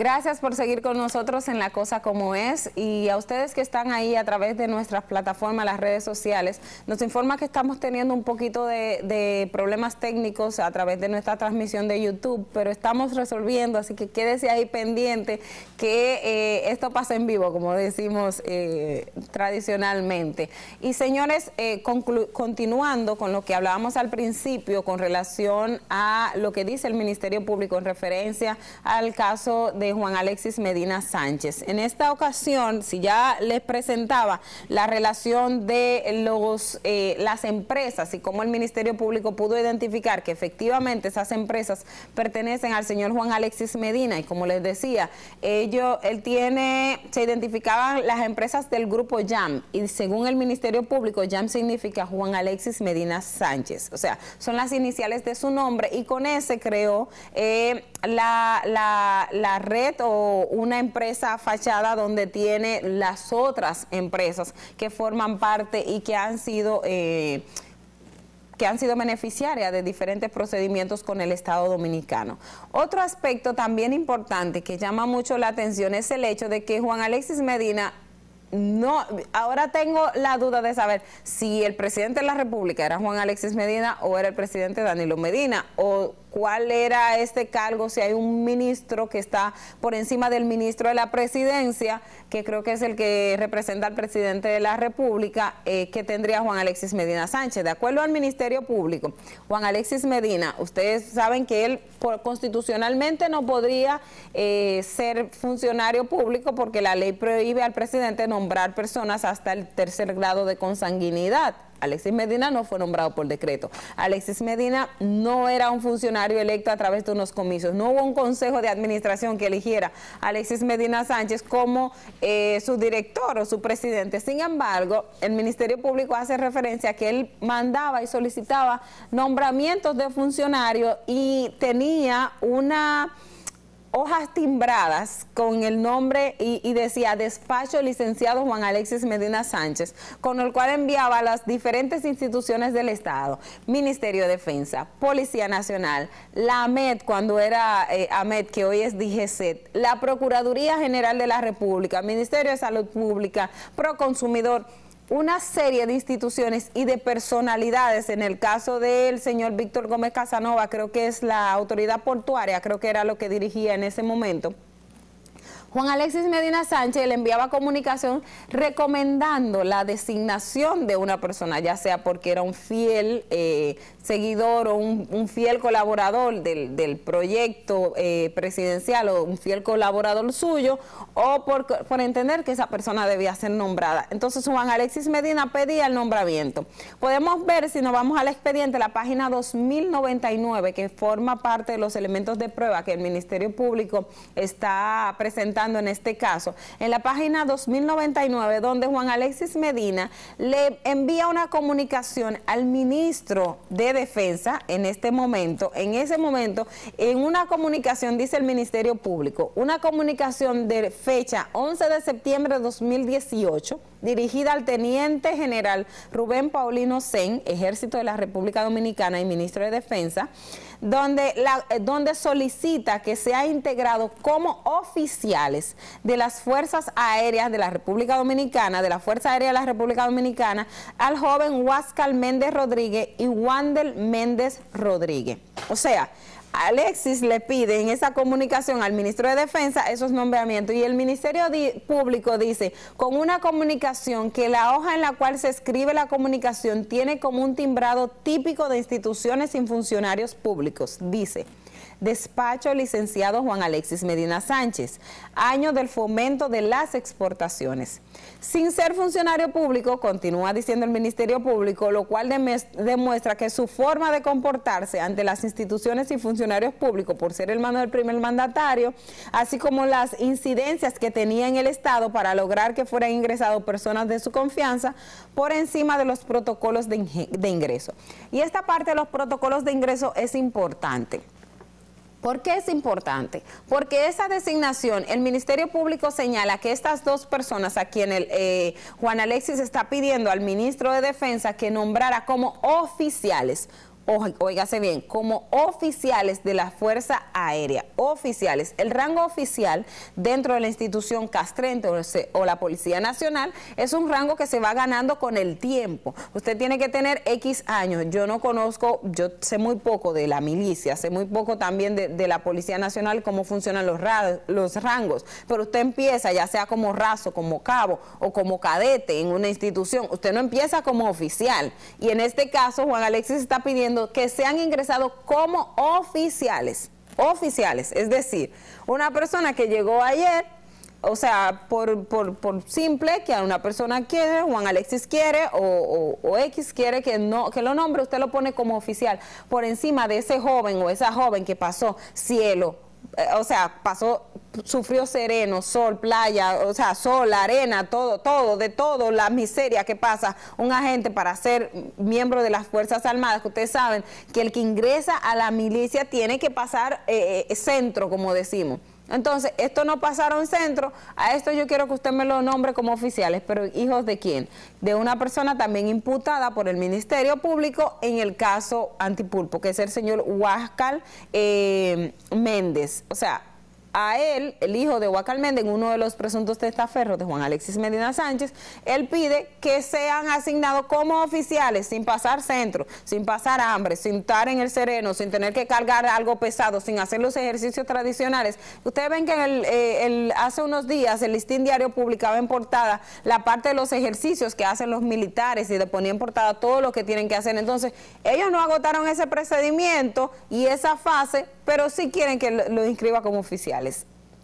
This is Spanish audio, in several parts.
Gracias por seguir con nosotros en La Cosa Como Es y a ustedes que están ahí a través de nuestras plataformas, las redes sociales, nos informa que estamos teniendo un poquito de, problemas técnicos a través de nuestra transmisión de YouTube, pero estamos resolviendo, así que quédese ahí pendiente que eh, esto pase en vivo, como decimos eh, tradicionalmente. Y señores, eh, continuando con lo que hablábamos al principio con relación a lo que dice el Ministerio Público en referencia al caso de eh, Juan Alexis Medina Sánchez. En esta ocasión, si ya les presentaba la relación de los, eh, las empresas y cómo el Ministerio Público pudo identificar que efectivamente esas empresas pertenecen al señor Juan Alexis Medina y como les decía, ellos, él tiene, se identificaban las empresas del grupo JAM y según el Ministerio Público, JAM significa Juan Alexis Medina Sánchez, o sea, son las iniciales de su nombre y con ese creó eh, la, la red o una empresa fachada donde tiene las otras empresas que forman parte y que han sido... Eh, que han sido beneficiarias de diferentes procedimientos con el Estado Dominicano. Otro aspecto también importante que llama mucho la atención es el hecho de que Juan Alexis Medina no, ahora tengo la duda de saber si el presidente de la República era Juan Alexis Medina o era el presidente Danilo Medina o cuál era este cargo, si hay un ministro que está por encima del ministro de la presidencia, que creo que es el que representa al presidente de la República, eh, que tendría Juan Alexis Medina Sánchez. De acuerdo al Ministerio Público, Juan Alexis Medina, ustedes saben que él constitucionalmente no podría eh, ser funcionario público porque la ley prohíbe al presidente nombrar personas hasta el tercer grado de consanguinidad. Alexis Medina no fue nombrado por decreto. Alexis Medina no era un funcionario electo a través de unos comicios. No hubo un consejo de administración que eligiera a Alexis Medina Sánchez como eh, su director o su presidente. Sin embargo, el Ministerio Público hace referencia a que él mandaba y solicitaba nombramientos de funcionarios y tenía una hojas timbradas con el nombre y, decía despacho licenciado Juan Alexis Medina Sánchez, con el cual enviaba a las diferentes instituciones del Estado, Ministerio de Defensa, Policía Nacional, la AMED, cuando era eh, AMED, que hoy es DGCET, la Procuraduría General de la República, Ministerio de Salud Pública, Proconsumidor, una serie de instituciones y de personalidades, en el caso del señor Víctor Gómez Casanova, creo que es la autoridad portuaria, creo que era lo que dirigía en ese momento, Juan Alexis Medina Sánchez le enviaba comunicación recomendando la designación de una persona, ya sea porque era un fiel eh, seguidor o un, fiel colaborador del, proyecto eh, presidencial o un fiel colaborador suyo, o por entender que esa persona debía ser nombrada. Entonces Juan Alexis Medina pedía el nombramiento. Podemos ver, si nos vamos al expediente, la página 2099, que forma parte de los elementos de prueba que el Ministerio Público está presentando en este caso, en la página 2099, donde Juan Alexis Medina le envía una comunicación al ministro de Defensa en este momento, en ese momento, en una comunicación, dice el Ministerio Público, una comunicación de fecha 11 de septiembre de 2018, dirigida al Teniente General Rubén Paulino Sen, Ejército de la República Dominicana y Ministro de Defensa, donde, eh, donde solicita que sea integrado como oficial de las Fuerzas Aéreas de la República Dominicana, de la Fuerza Aérea de la República Dominicana, al joven Huáscar Méndez Rodríguez y Wandel Méndez Rodríguez. O sea, Alexis le pide en esa comunicación al ministro de Defensa esos nombramientos y el Ministerio Público dice, con una comunicación que la hoja en la cual se escribe la comunicación tiene como un timbrado típico de instituciones sin funcionarios públicos, dice. Despacho licenciado Juan Alexis Medina Sánchez. Año del fomento de las exportaciones. Sin ser funcionario público, continúa diciendo el Ministerio Público, lo cual demuestra que su forma de comportarse ante las instituciones y funcionarios públicos por ser hermano del primer mandatario, así como las incidencias que tenía en el Estado para lograr que fueran ingresados personas de su confianza por encima de los protocolos de, ingreso. Y esta parte de los protocolos de ingreso es importante. ¿Por qué es importante? Porque esa designación, el Ministerio Público señala que estas dos personas a quienes eh, Juan Alexis está pidiendo al ministro de Defensa que nombrara como oficiales, oígase bien, como oficiales de la Fuerza Aérea. Oficiales. El rango oficial dentro de la institución castrente o la Policía Nacional es un rango que se va ganando con el tiempo. Usted tiene que tener X años. Yo no conozco, yo sé muy poco de la milicia, sé muy poco también de, la Policía Nacional, cómo funcionan los rangos. Pero usted empieza, ya sea como raso, como cabo o como cadete en una institución, usted no empieza como oficial. Y en este caso, Juan Alexis está pidiendo que se han ingresado como oficiales, oficiales, es decir, una persona que llegó ayer, o sea, por, simple que a una persona quiere, Juan Alexis quiere o, X quiere que, no, que lo nombre, usted lo pone como oficial, por encima de ese joven o esa joven que pasó cielo eh, o sea, pasó, sufrió sereno, sol, playa, o sea, sol, arena, todo, todo, de todo, la miseria que pasa un agente para ser miembro de las Fuerzas Armadas, que ustedes saben que el que ingresa a la milicia tiene que pasar eh, eh, centro, como decimos. Entonces, esto no pasaron centro, a esto yo quiero que usted me lo nombre como oficiales, pero hijos de quién? De una persona también imputada por el Ministerio Público en el caso Antipulpo, que es el señor Huáscar eh, Méndez. O sea, a él, el hijo de Huacalmende, en uno de los presuntos testaferros de Juan Alexis Medina Sánchez, él pide que sean asignados como oficiales, sin pasar centro, sin pasar hambre, sin estar en el sereno, sin tener que cargar algo pesado, sin hacer los ejercicios tradicionales. Ustedes ven que eh, el, hace unos días el listín diario publicaba en portada la parte de los ejercicios que hacen los militares y le ponía en portada todo lo que tienen que hacer. Entonces, ellos no agotaron ese procedimiento y esa fase, pero sí quieren que lo inscriba como oficial.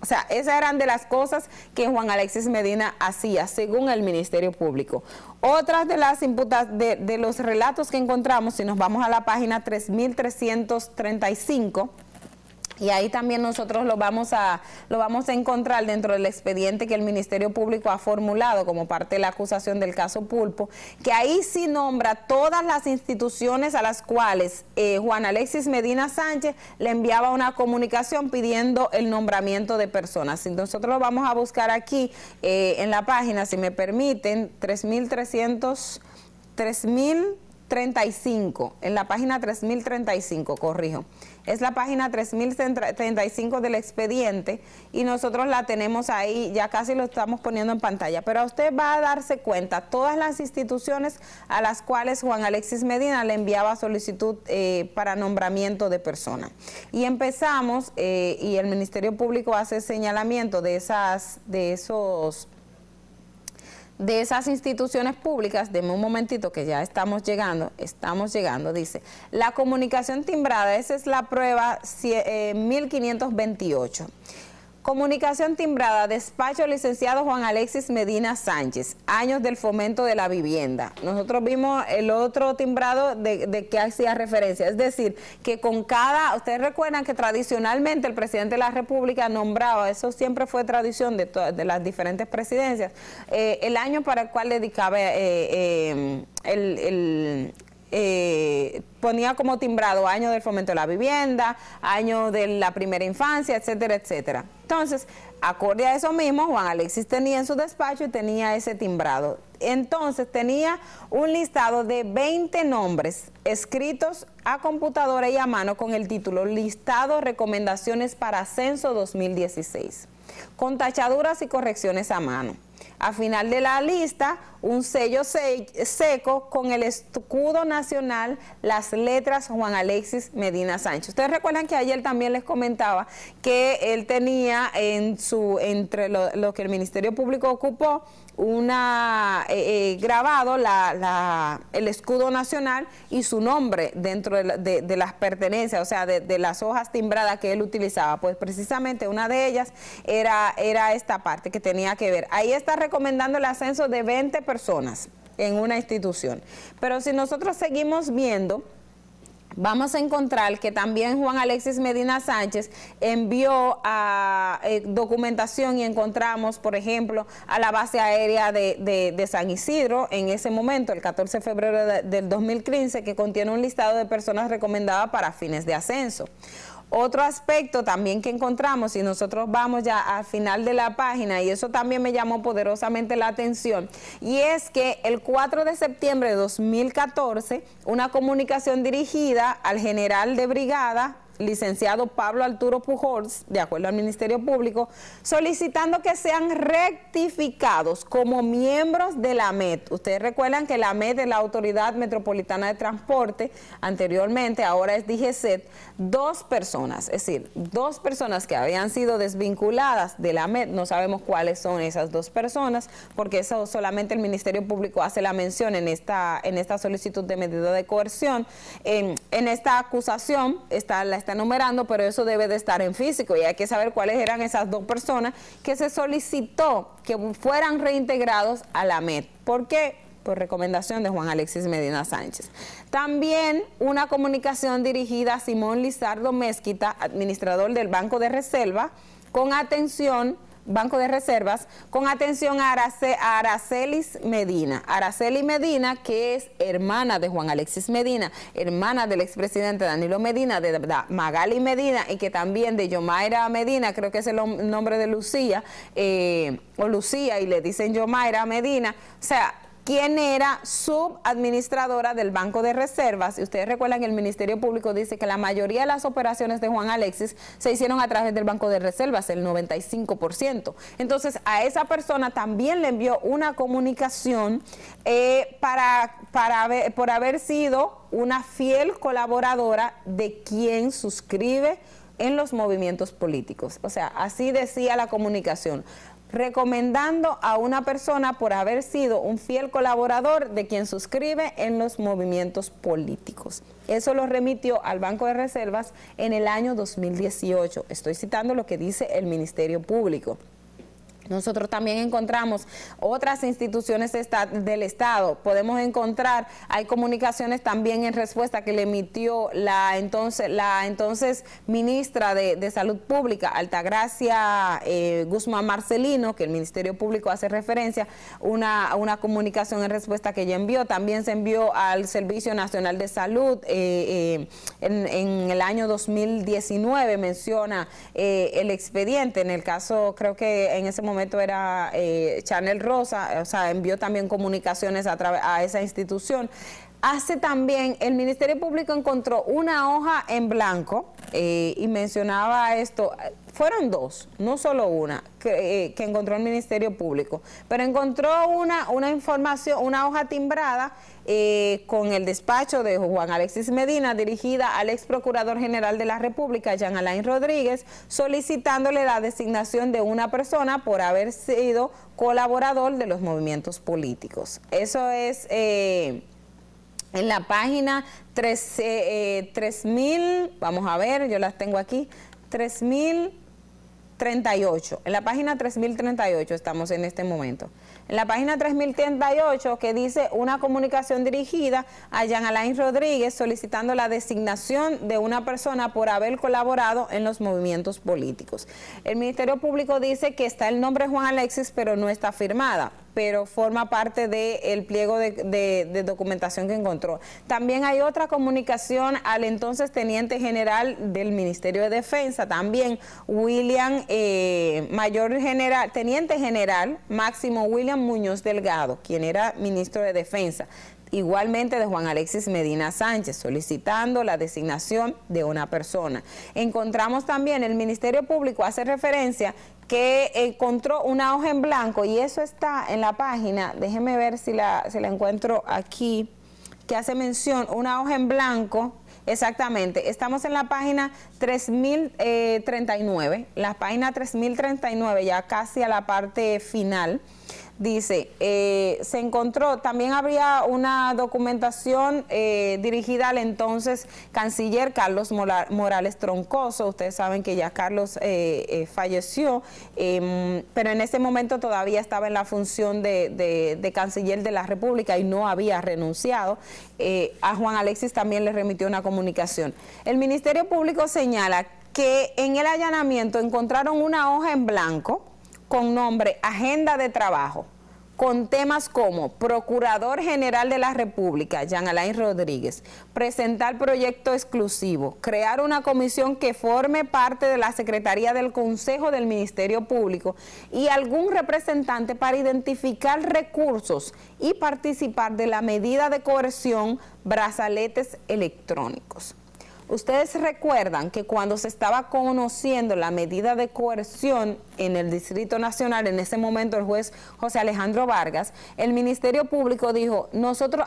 O sea, esas eran de las cosas que Juan Alexis Medina hacía, según el Ministerio Público. Otras de las imputas, de, de los relatos que encontramos, si nos vamos a la página 3335, y ahí también nosotros lo vamos, a, lo vamos a encontrar dentro del expediente que el Ministerio Público ha formulado como parte de la acusación del caso Pulpo, que ahí sí nombra todas las instituciones a las cuales eh, Juan Alexis Medina Sánchez le enviaba una comunicación pidiendo el nombramiento de personas. Nosotros lo vamos a buscar aquí eh, en la página, si me permiten, 3.300, 3.035, en la página 3.035, corrijo. Es la página 3035 del expediente y nosotros la tenemos ahí, ya casi lo estamos poniendo en pantalla. Pero a usted va a darse cuenta todas las instituciones a las cuales Juan Alexis Medina le enviaba solicitud eh, para nombramiento de persona. Y empezamos, eh, y el Ministerio Público hace señalamiento de, esas, de esos de esas instituciones públicas, deme un momentito que ya estamos llegando, estamos llegando, dice, la comunicación timbrada, esa es la prueba 1528. Eh, Comunicación timbrada, despacho licenciado Juan Alexis Medina Sánchez, años del fomento de la vivienda. Nosotros vimos el otro timbrado de, que hacía referencia, es decir, que con cada, ustedes recuerdan que tradicionalmente el presidente de la República nombraba, eso siempre fue tradición de, las diferentes presidencias, eh, el año para el cual dedicaba eh, eh, el eh, ponía como timbrado año del fomento de la vivienda, año de la primera infancia, etcétera, etcétera. Entonces, acorde a eso mismo, Juan Alexis tenía en su despacho y tenía ese timbrado. Entonces tenía un listado de 20 nombres escritos a computadora y a mano con el título Listado Recomendaciones para Ascenso 2016, con tachaduras y correcciones a mano. A final de la lista, un sello seco con el escudo nacional, las letras Juan Alexis Medina Sánchez. Ustedes recuerdan que ayer también les comentaba que él tenía en su entre lo que el Ministerio Público ocupó una eh, eh grabado el escudo nacional y su nombre dentro de, las pertenencias, o sea, de, las hojas timbradas que él utilizaba. Pues precisamente una de ellas era, era esta parte que tenía que ver. Ahí está recomendando el ascenso de 20 personas en una institución. Pero si nosotros seguimos viendo vamos a encontrar que también Juan Alexis Medina Sánchez envió ah, eh, documentación y encontramos, por ejemplo, a la base aérea de, San Isidro en ese momento, el 14 de febrero del 2015, que contiene un listado de personas recomendadas para fines de ascenso. Otro aspecto también que encontramos, y nosotros vamos ya al final de la página, y eso también me llamó poderosamente la atención, y es que el 4 de septiembre de 2014, una comunicación dirigida al general de brigada licenciado Pablo Arturo Pujols, de acuerdo al Ministerio Público, solicitando que sean rectificados como miembros de la MET. Ustedes recuerdan que la MET es la Autoridad Metropolitana de Transporte, anteriormente, ahora es DGCET, dos personas, es decir, dos personas que habían sido desvinculadas de la MET, no sabemos cuáles son esas dos personas, porque eso solamente el Ministerio Público hace la mención en esta, en esta solicitud de medida de coerción. en esta acusación está la está numerando, pero eso debe de estar en físico y hay que saber cuáles eran esas dos personas que se solicitó que fueran reintegrados a la MED. ¿Por qué? por recomendación de Juan Alexis Medina Sánchez. También una comunicación dirigida a Simón Lizardo Mezquita, administrador del Banco de Reserva, con atención Banco de Reservas, con atención a, Aracelis Medina. Araceli Medina, que es hermana de Juan Alexis Medina, hermana del expresidente Danilo Medina, de, de Magali Medina y que también de Yomaira Medina, creo que es el nombre de Lucía, eh, o Lucía, y le dicen Yomaira Medina. O sea, quien era subadministradora del Banco de Reservas. Y ustedes recuerdan que el Ministerio Público dice que la mayoría de las operaciones de Juan Alexis se hicieron a través del Banco de Reservas, el 95%. Entonces, a esa persona también le envió una comunicación eh, para, por haber sido una fiel colaboradora de quien suscribe en los movimientos políticos. O sea, así decía la comunicación recomendando a una persona por haber sido un fiel colaborador de quien suscribe en los movimientos políticos. Eso lo remitió al Banco de Reservas en el año 2018. Estoy citando lo que dice el Ministerio Público. Nosotros también encontramos otras instituciones del Estado. Podemos encontrar, hay comunicaciones también en respuesta que le emitió la entonces, la entonces ministra de, Salud Pública, Altagracia eh, Guzmán Marcelino, que el Ministerio Público hace referencia, una, una comunicación en respuesta que ella envió. También se envió al Servicio Nacional de Salud eh, eh, en, en, el año 2019, menciona el expediente. En el caso, creo que en ese momento era eh, Chanel Rosa, o sea, envió también comunicaciones a, esa institución. Hace también, el Ministerio Público encontró una hoja en blanco eh, y mencionaba esto, fueron dos, no solo una, eh, que, encontró el Ministerio Público, pero encontró una, una información, una hoja timbrada eh, con el despacho de Juan Alexis Medina dirigida al ex procurador general de la República, Jean Alain Rodríguez, solicitándole la designación de una persona por haber sido colaborador de los movimientos políticos. Eso es... Eh, en la página 3000, eh, vamos a ver, yo las tengo aquí, 3,038. En la página 3038 estamos en este momento en la página 3038 que dice una comunicación dirigida a Jean Alain Rodríguez solicitando la designación de una persona por haber colaborado en los movimientos políticos. El Ministerio Público dice que está el nombre Juan Alexis, pero no está firmada pero forma parte del pliego de, documentación que encontró. También hay otra comunicación al entonces teniente general del Ministerio de Defensa, también William, eh, mayor general, teniente general Máximo William Muñoz Delgado, quien era ministro de Defensa igualmente de Juan Alexis Medina Sánchez, solicitando la designación de una persona. Encontramos también el Ministerio Público hace referencia que encontró una hoja en blanco y eso está en la página, déjeme ver si la, si la encuentro aquí, que hace mención, una hoja en blanco, exactamente, estamos en la página 3039, eh, la página 3039, ya casi a la parte final dice, eh, se encontró, también había una documentación eh, dirigida al entonces canciller Carlos Morales Troncoso, ustedes saben que ya Carlos eh, falleció, em, pero en ese momento todavía estaba en la función de, de, de canciller de la República y no había renunciado, a Juan Alexis también le remitió una comunicación. El Ministerio Público señala que en el allanamiento encontraron una hoja en blanco, con nombre Agenda de Trabajo, con temas como Procurador General de la República, Jean Alain Rodríguez, presentar proyecto exclusivo, crear una comisión que forme parte de la Secretaría del Consejo del Ministerio Público y algún representante para identificar recursos y participar de la medida de coerción brazaletes electrónicos. Ustedes recuerdan que cuando se estaba conociendo la medida de coerción en el Distrito Nacional, en ese momento el juez José Alejandro Vargas, el Ministerio Público dijo, a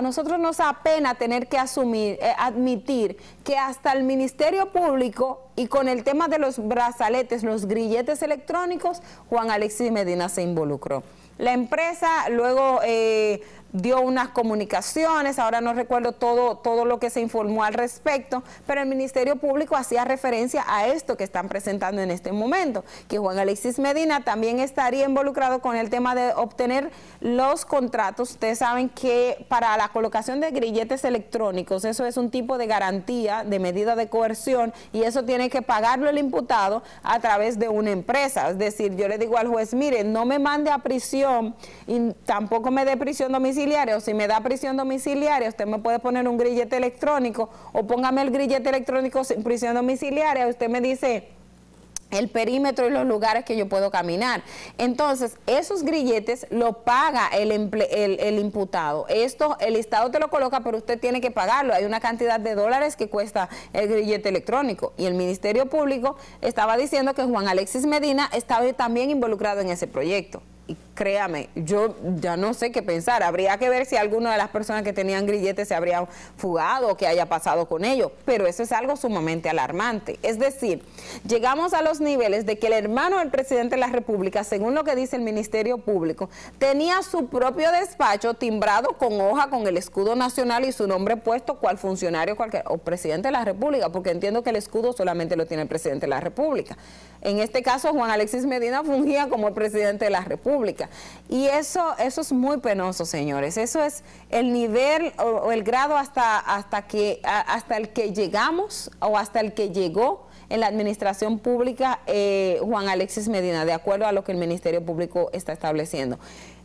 nosotros nos apena tener que asumir, eh, admitir que hasta el Ministerio Público y con el tema de los brazaletes, los grilletes electrónicos, Juan Alexis Medina se involucró. La empresa luego eh, dio unas comunicaciones, ahora no recuerdo todo, todo lo que se informó al respecto, pero el Ministerio Público hacía referencia a esto que están presentando en este momento, que Juan Alexis Medina también estaría involucrado con el tema de obtener los contratos. Ustedes saben que para la colocación de grilletes electrónicos, eso es un tipo de garantía, de medida de coerción, y eso tiene que pagarlo el imputado a través de una empresa. Es decir, yo le digo al juez, mire, no me mande a prisión y tampoco me dé prisión domiciliaria, o si me da prisión domiciliaria, usted me puede poner un grillete electrónico o póngame el grillete electrónico en prisión domiciliaria, usted me dice el perímetro y los lugares que yo puedo caminar. Entonces, esos grilletes lo paga el, el, imputado. Esto, el Estado te lo coloca, pero usted tiene que pagarlo. Hay una cantidad de dólares que cuesta el grillete electrónico. Y el Ministerio Público estaba diciendo que Juan Alexis Medina estaba también involucrado en ese proyecto créame, yo ya no sé qué pensar. Habría que ver si alguna de las personas que tenían grilletes se habría fugado o qué haya pasado con ellos, pero eso es algo sumamente alarmante. Es decir, llegamos a los niveles de que el hermano del presidente de la República, según lo que dice el Ministerio Público, tenía su propio despacho timbrado con hoja, con el escudo nacional y su nombre puesto, cual funcionario cualquier, o presidente de la República, porque entiendo que el escudo solamente lo tiene el presidente de la República. En este caso, Juan Alexis Medina fungía como el presidente de la República. Y eso, eso es muy penoso, señores. Eso es el nivel o, el grado hasta, hasta, que, hasta el que llegamos o hasta el que llegó en la administración pública eh, Juan Alexis Medina, de acuerdo a lo que el Ministerio Público está estableciendo.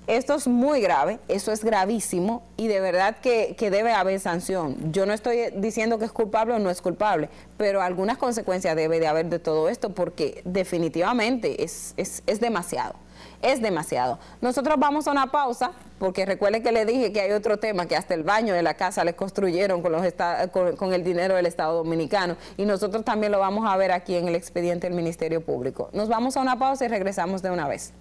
Esto es muy grave, eso es gravísimo y de verdad que, debe haber sanción. Yo no estoy diciendo que es culpable o no es culpable, pero algunas consecuencias debe de haber de todo esto porque definitivamente es, es, demasiado es demasiado. Nosotros vamos a una pausa, porque recuerde que le dije que hay otro tema, que hasta el baño de la casa le construyeron con, los con, el dinero del Estado Dominicano, y nosotros también lo vamos a ver aquí en el expediente del Ministerio Público. Nos vamos a una pausa y regresamos de una vez.